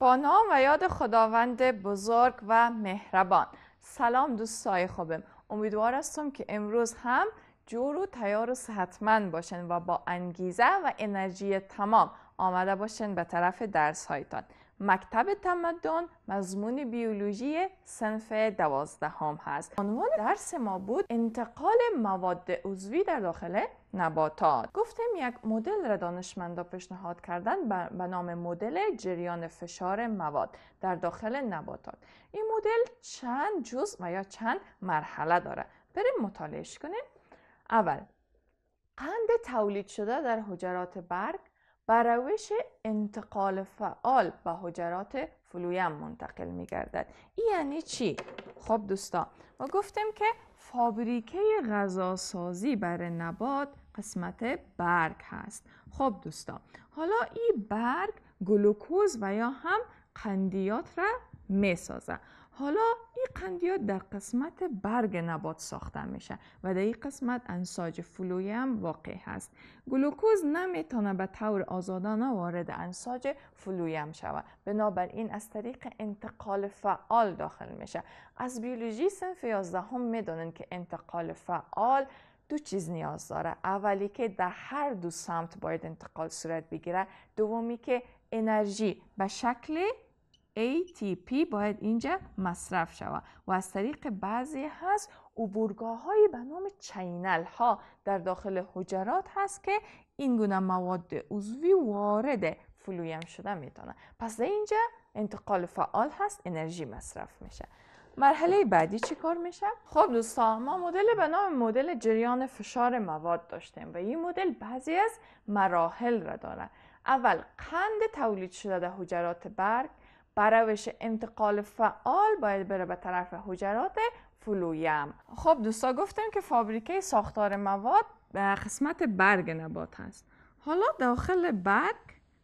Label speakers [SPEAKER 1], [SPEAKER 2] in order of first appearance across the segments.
[SPEAKER 1] با نام و یاد خداوند بزرگ و مهربان سلام دوستای خوبم امیدوار هستم که امروز هم جور و تیار و صحتمند باشن و با انگیزه و انرژی تمام آمده باشن به طرف درس هایتان مکتب تمدن مضمون بیولوژی سنف دوازدهم هست عنوان درس ما بود انتقال مواد عضوی در داخل نباتات گفتیم یک مدل را دانشمندا پیشنهاد کردن به نام مدل جریان فشار مواد در داخل نباتات این مدل چند جزء و یا چند مرحله داره بریم مطالعهش کنیم اول قند تولید شده در حجرات برگ و روش انتقال فعال به حجرات فلویم منتقل می گردد این یعنی چی؟ خب دوستا، ما گفتیم که فابریکه غذاسازی بر نبات قسمت برگ هست خب دوستا، حالا این برگ گلوکوز و یا هم قندیات را می حالا این قندی در قسمت برگ نبات ساخته میشه و در این قسمت انساج فلوی هم واقع هست گلوکوز نمیتونه به طور آزادانه وارد انساج فلوی هم شود بنابراین از طریق انتقال فعال داخل میشه از بیولوژی سنف 11 هم میدونن که انتقال فعال دو چیز نیاز داره اولی که در هر دو سمت باید انتقال صورت بگیره دومی که انرژی به شکل ATP باید اینجا مصرف شود و از طریق بعضی هست عبورگاه های به نام چینل ها در داخل حجرات هست که این گونه مواد عضوی وارد فلویم شده میتونه پس در اینجا انتقال فعال هست انرژی مصرف میشه مرحله خب. بعدی چی کار میشه؟ خب دوستان ما مدل به نام مدل جریان فشار مواد داشتیم و این مدل بعضی از مراحل را داره اول قند تولید شده در حجرات برگ روش انتقال فعال باید بره به طرف حجرات فلویم خب دوستا گفتیم که فابریکه ساختار مواد به قسمت برگ نبات هست حالا داخل برگ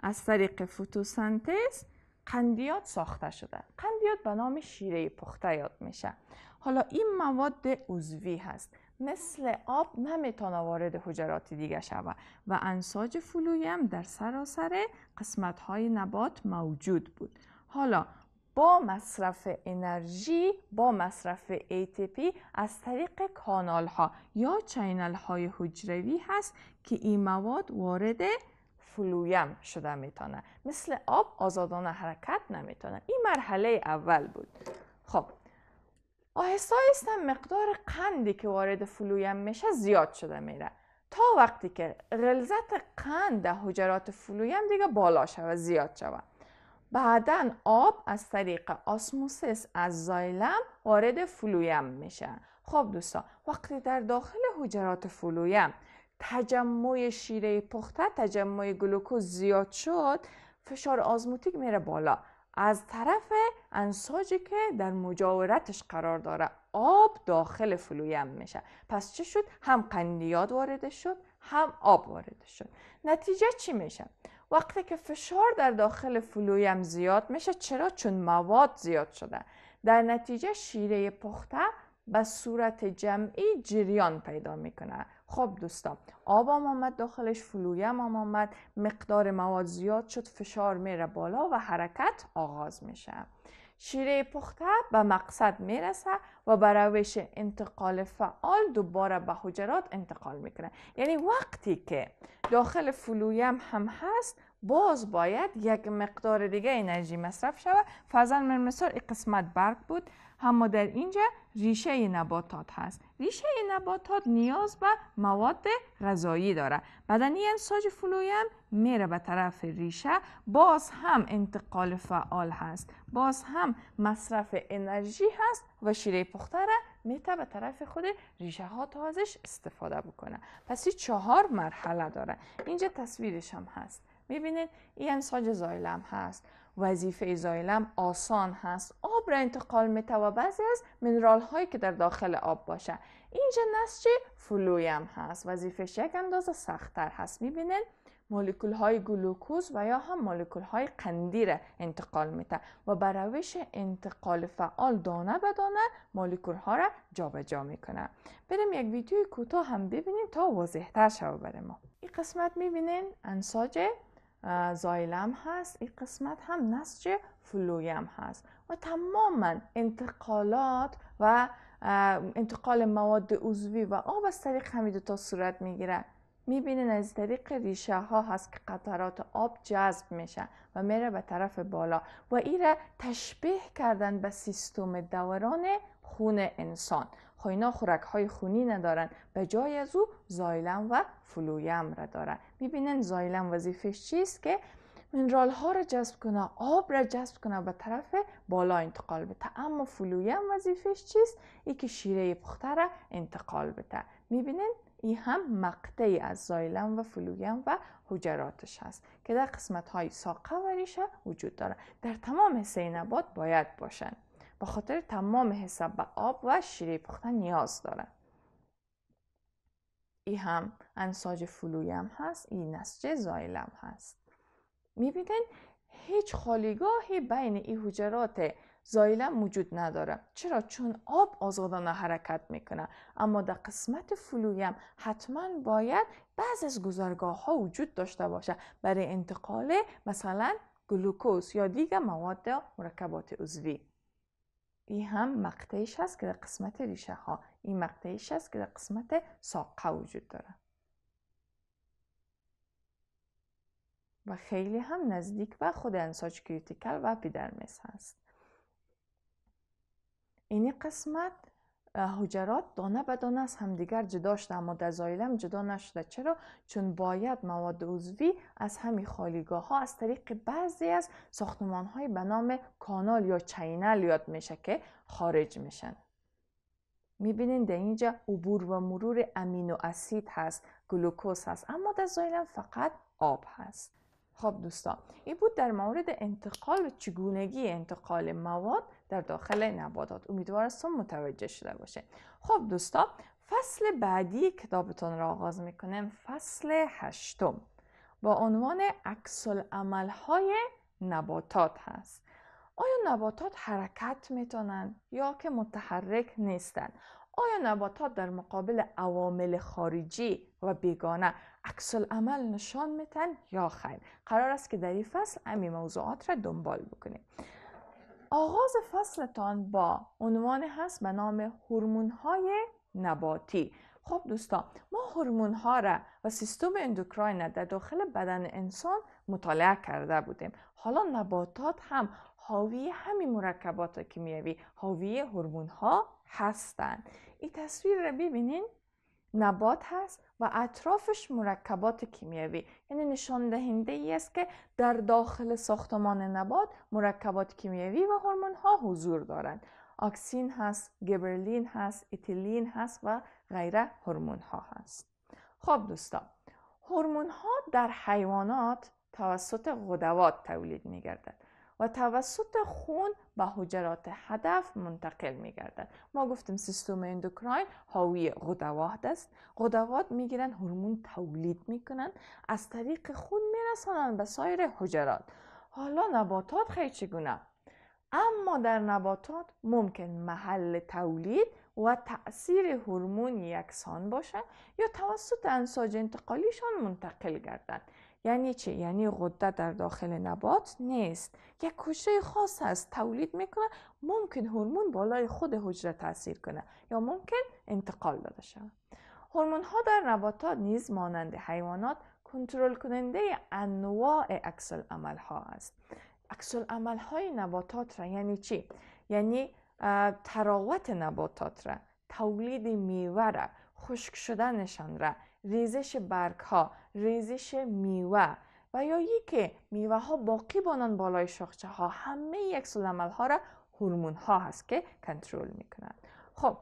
[SPEAKER 1] از طریق فتوسنتز قندیات ساخته شده قندیات به نام شیره پخته یاد میشه حالا این مواد عضوی هست مثل آب نمیتونه وارد حجرات دیگه شود و انساج فلویم در سراسر قسمت های نبات موجود بود حالا با مصرف انرژی با مصرف ATP از طریق کانال ها یا چینل های حجروی هست که این مواد وارد فلویم شده میتونه مثل آب آزادانه حرکت نمیتونه این مرحله اول بود خب آهسته مقدار قندی که وارد فلویم میشه زیاد شده میره تا وقتی که غلظت قند در حجرات فلویم دیگه بالا و زیاد شود. بعدا آب از طریق آسموسس از زایلم وارد فلویم میشه خب دوستان وقتی در داخل حجرات فلویم تجمع شیره پخته تجمع گلوکوز زیاد شد فشار آزموتیک میره بالا از طرف انساجی که در مجاورتش قرار داره آب داخل فلویم میشه پس چه شد هم قندیات وارد شد هم آب وارد شد نتیجه چی میشه وقتی که فشار در داخل فلویم زیاد میشه چرا چون مواد زیاد شده در نتیجه شیره پخته به صورت جمعی جریان پیدا میکنه خب دوستان آب هم آمد داخلش فلویم هم آمد مقدار مواد زیاد شد فشار میره بالا و حرکت آغاز میشه شیره پخته به مقصد میرسه و به روش انتقال فعال دوباره به حجرات انتقال میکنه یعنی وقتی که داخل فلویم هم هست باز باید یک مقدار دیگه انرژی مصرف شود فضل من مثال قسمت برگ بود اما در اینجا ریشه نباتات هست ریشه نباتات نیاز به مواد غذایی داره بدنی انساج فلویم میره به طرف ریشه باز هم انتقال فعال هست باز هم مصرف انرژی هست و شیره پخته را میتا به طرف خود ریشه ها تازش استفاده بکنه پس این چهار مرحله داره اینجا تصویرش هم هست میبینید این انساج زایلم هست وظیفه زایلم آسان هست آب را انتقال و بعضی از منرال هایی که در داخل آب باشه اینجا نسج فلویم هست وظیفه یک اندازه سختتر هست میبینید مولکول های گلوکوز و یا هم مولکول های قندی را انتقال میده و به روش انتقال فعال دانه به دانه مولکول ها را جابجا میکنه بریم یک ویدیو کوتاه هم ببینیم تا واضح تر شود برای ما این قسمت میبینین انساج زایلم هست این قسمت هم نسج فلویم هست و تماما انتقالات و انتقال مواد عضوی و آب از طریق همین دوتا صورت میگیره میبینین از طریق ریشه ها هست که قطرات آب جذب میشه و میره به طرف بالا و این تشبیه کردن به سیستم دوران خون انسان اینا خورک های خونی ندارن به جای از او زایلم و فلویم را دارن میبینن زایلم وظیفش چیست که منرال ها را جذب کنه آب را جذب کنه به طرف بالا انتقال بده اما فلویم وظیفش چیست ای که شیره پخته را انتقال بده میبینین ای هم مقطعی از زایلم و فلویم و حجراتش هست که در قسمت های ساقه و ریشه وجود داره در تمام سینبات باید باشند به خاطر تمام حساب به آب و شیره پختن نیاز داره ای هم انساج فلویم هست این نسج زایلم هم هست میبینین هیچ خالیگاهی بین این حجرات زایلم موجود نداره چرا چون آب آزادانه حرکت میکنه اما در قسمت فلویم حتما باید بعض از گزارگاه ها وجود داشته باشه برای انتقال مثلا گلوکوز یا دیگر مواد مرکبات عضوی این هم مقطعش هست که در قسمت ریشه ها این مقطعش هست که در قسمت ساقه وجود داره و خیلی هم نزدیک به خود انساج کریتیکل و پیدرمس هست این قسمت حجرات دانه به دانه از همدیگر جدا شده اما در زایلم جدا نشده چرا چون باید مواد عضوی از همی خالیگاه ها از طریق بعضی از ساختمان های به نام کانال یا چینل یاد میشه که خارج میشن میبینین در اینجا عبور و مرور امینو اسید هست گلوکوز هست اما در زایلم فقط آب هست خب دوستان این بود در مورد انتقال و چگونگی انتقال مواد در داخل نباتات امیدوارستم متوجه شده باشه خب دوستان فصل بعدی کتابتون را آغاز میکنم فصل هشتم با عنوان عکس های نباتات هست آیا نباتات حرکت میتونن یا که متحرک نیستن آیا نباتات در مقابل عوامل خارجی و بیگانه عکس عمل نشان میتن یا خیر قرار است که در این فصل امی موضوعات را دنبال بکنیم آغاز فصلتان با عنوان هست به نام هورمون های نباتی خب دوستان ما هورمون ها را و سیستم اندوکراین در داخل بدن انسان مطالعه کرده بودیم حالا نباتات هم حاوی همین مرکبات کیمیوی، حاوی هورمون ها هستند این تصویر را ببینین نبات هست و اطرافش مرکبات کیمیاوی یعنی نشان دهنده ای است که در داخل ساختمان نبات مرکبات کیمیاوی و هورمون ها حضور دارند آکسین هست گبرلین هست اتیلین هست و غیره هورمون ها هست خب دوستان هورمون ها در حیوانات توسط غدوات تولید می گردند. و توسط خون به حجرات هدف منتقل می گردن. ما گفتیم سیستم اندوکراین حاوی غدوات است غدوات میگیرن هورمون تولید کنند. از طریق خون رسانند به سایر حجرات حالا نباتات خیلی چگونه اما در نباتات ممکن محل تولید و تأثیر هورمون یکسان باشه یا توسط انساج انتقالیشان منتقل گردند یعنی چی؟ یعنی غده در داخل نبات نیست یک کوشه خاص هست تولید میکنه ممکن هورمون بالای خود حجره تاثیر کنه یا ممکن انتقال داده شود هورمون ها در نباتات نیز مانند حیوانات کنترل کننده انواع اکسل عمل ها است اکسل عمل های نباتات را یعنی چی یعنی تراوت نباتات را تولید میوه را خشک شدنشان را ریزش برگ ها ریزش میوه و یا که میوه ها باقی بانند بالای شاخچه ها همه یک عمل ها را هرمون ها هست که کنترل میکنند خب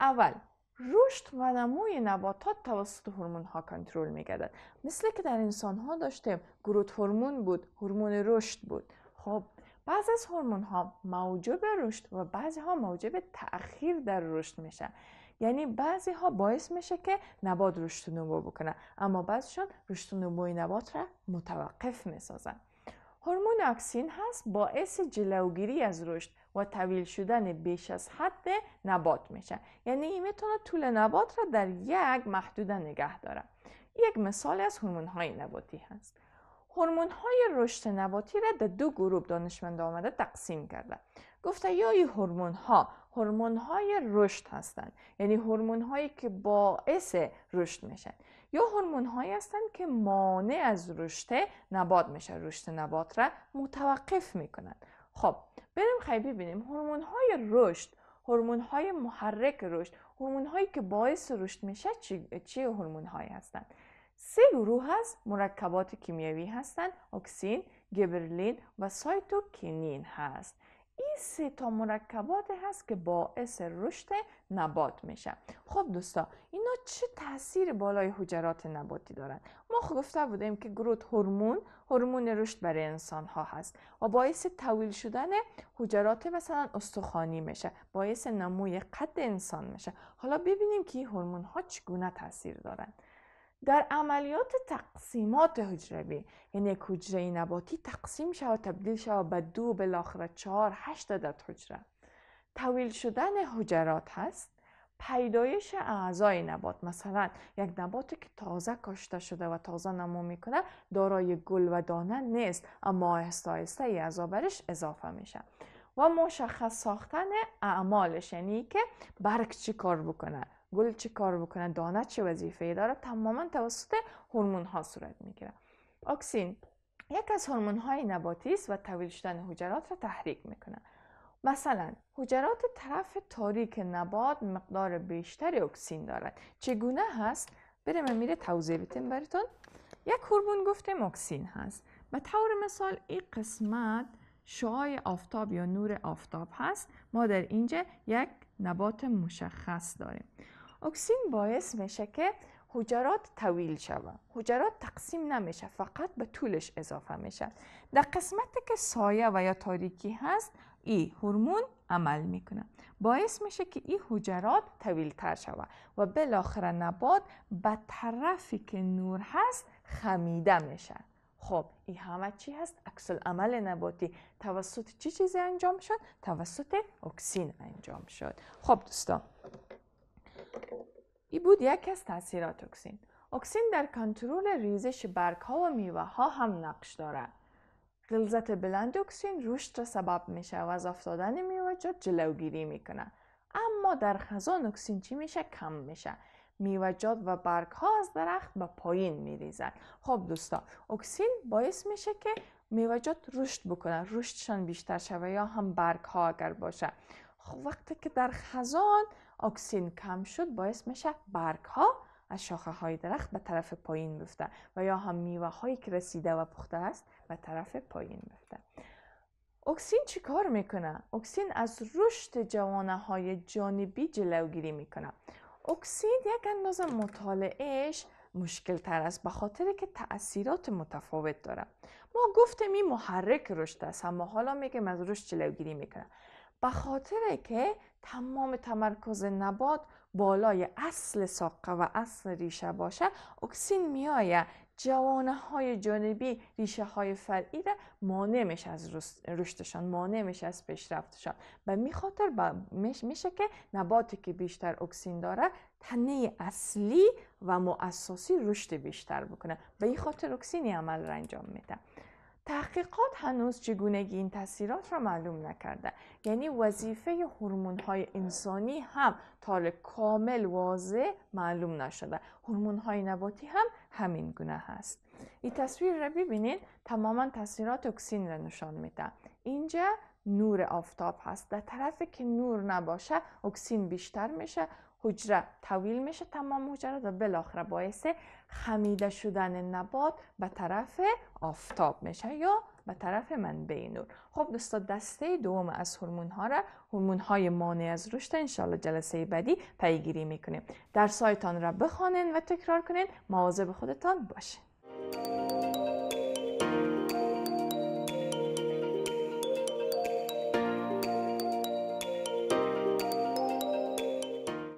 [SPEAKER 1] اول رشد و نموی نباتات توسط هورمون ها کنترل میگردد مثل که در انسان ها داشتیم گروت هورمون بود هورمون رشد بود خب بعض از هورمون ها موجب رشد و بعضی ها موجب تاخیر در رشد میشن یعنی بعضی ها باعث میشه که نبات رشد نمو بکنن اما بعضشان رشد نموی نبات را متوقف میسازن هورمون اکسین هست باعث جلوگیری از رشد و طویل شدن بیش از حد نبات میشه یعنی این میتونه طول نبات را در یک محدوده نگه داره یک مثال از هورمون های نباتی هست هورمون های رشد نباتی را در دو گروه دانشمند آمده تقسیم کرده گفته یا هورمون ها هورمون های رشد هستند یعنی هورمون هایی که باعث رشد میشن یا هورمون هایی هستند که مانع از رشد نبات میشه رشد نبات را متوقف میکنند. خب بریم خیلی ببینیم هورمون های رشد هورمون های محرک رشد هورمون هایی که باعث رشد میشه چی, چی هایی هستند سه گروه هست، مرکبات کیمیوی هستند اکسین گبرلین و سایتوکینین هست این سه تا مرکبات هست که باعث رشد نبات میشه خب دوستا اینا چه تاثیر بالای حجرات نباتی دارن ما خب گفته بودیم که گروت هورمون هورمون رشد برای انسان ها هست و باعث تویل شدن حجرات مثلا استخوانی میشه باعث نموی قد انسان میشه حالا ببینیم که این هورمون ها چگونه تاثیر دارند؟ در عملیات تقسیمات حجروی یعنی یک حجره نباتی تقسیم شود تبدیل شود به دو بالاخره چهار هشت عدد حجره تویل شدن حجرات هست پیدایش اعضای نبات مثلا یک نباتی که تازه کاشته شده و تازه نمو میکنه دارای گل و دانه نیست اما آهسته آهسته اعضا برش اضافه میشه و مشخص ساختن اعمالش یعنی که برگ چی کار بکنه گل چه کار بکنه دانه چه وظیفه داره تماما توسط هورمون ها صورت میگیره اکسین یک از هورمون های نباتی است و طویل شدن حجرات را تحریک میکنه مثلا حجرات طرف تاریک نبات مقدار بیشتری اکسین دارد چگونه هست بریم میره توضیح بتیم براتون یک هورمون گفتیم اکسین هست به طور مثال این قسمت شعای آفتاب یا نور آفتاب هست ما در اینجا یک نبات مشخص داریم اکسین باعث میشه که حجرات طویل شوه حجرات تقسیم نمیشه فقط به طولش اضافه میشه در قسمتی که سایه و یا تاریکی هست ای هورمون عمل میکنه باعث میشه که این حجرات تر شوه و بالاخره نبات به طرفی که نور هست خمیده میشه خب این همه چی هست عکس عمل نباتی توسط چی چیزی انجام شد توسط اکسین انجام شد خب دوستان بود یک از تاثیرات اکسین اکسین در کنترل ریزش برگ ها و میوه ها هم نقش دارد غلظت بلند اکسین رشد را سبب میشه و از افتادن جات جلوگیری میکنه اما در خزان اکسین چی میشه کم میشه میوجات و برگ ها از درخت به پایین میریزد خب دوستا اکسین باعث میشه که میوجات رشد بکنه رشدشان بیشتر شوه یا هم برگ ها اگر باشه خب وقتی که در خزان اکسین کم شد باعث میشه برگ ها از شاخه های درخت به طرف پایین بیفته و یا هم میوه هایی که رسیده و پخته است به طرف پایین بیفته اکسین چی کار میکنه؟ اکسین از رشد جوانه های جانبی جلوگیری میکنه اکسین یک اندازه مطالعهش مشکل تر است به خاطر که تاثیرات متفاوت داره ما گفتیم این محرک رشد است اما حالا میگم از رشد جلوگیری میکنه به خاطر که تمام تمرکز نبات بالای اصل ساقه و اصل ریشه باشه اکسین میایه جوانه های جانبی ریشه های فرعی را مانع میشه از رشدشان مانع میشه از پیشرفتشان و میخاطر میشه که نباتی که بیشتر اکسین داره تنه اصلی و مؤسسی رشد بیشتر بکنه و این خاطر اکسینی عمل را انجام میده تحقیقات هنوز چگونگی این تاثیرات را معلوم نکرده. یعنی وظیفه هورمون های انسانی هم تا کامل واضح معلوم نشده هورمون های نباتی هم همین گونه هست این تصویر را ببینید تماما تاثیرات اکسین را نشان میده اینجا نور آفتاب هست در طرفی که نور نباشه اکسین بیشتر میشه حجره طویل میشه تمام حجره و بالاخره باعث خمیده شدن نبات به طرف آفتاب میشه یا به طرف منبع نور خب دوستا دسته دوم از هورمون ها را هورمون های مانع از رشد انشالله جلسه بعدی پیگیری میکنیم سایتان را بخوانین و تکرار کنین مواظب خودتان باشین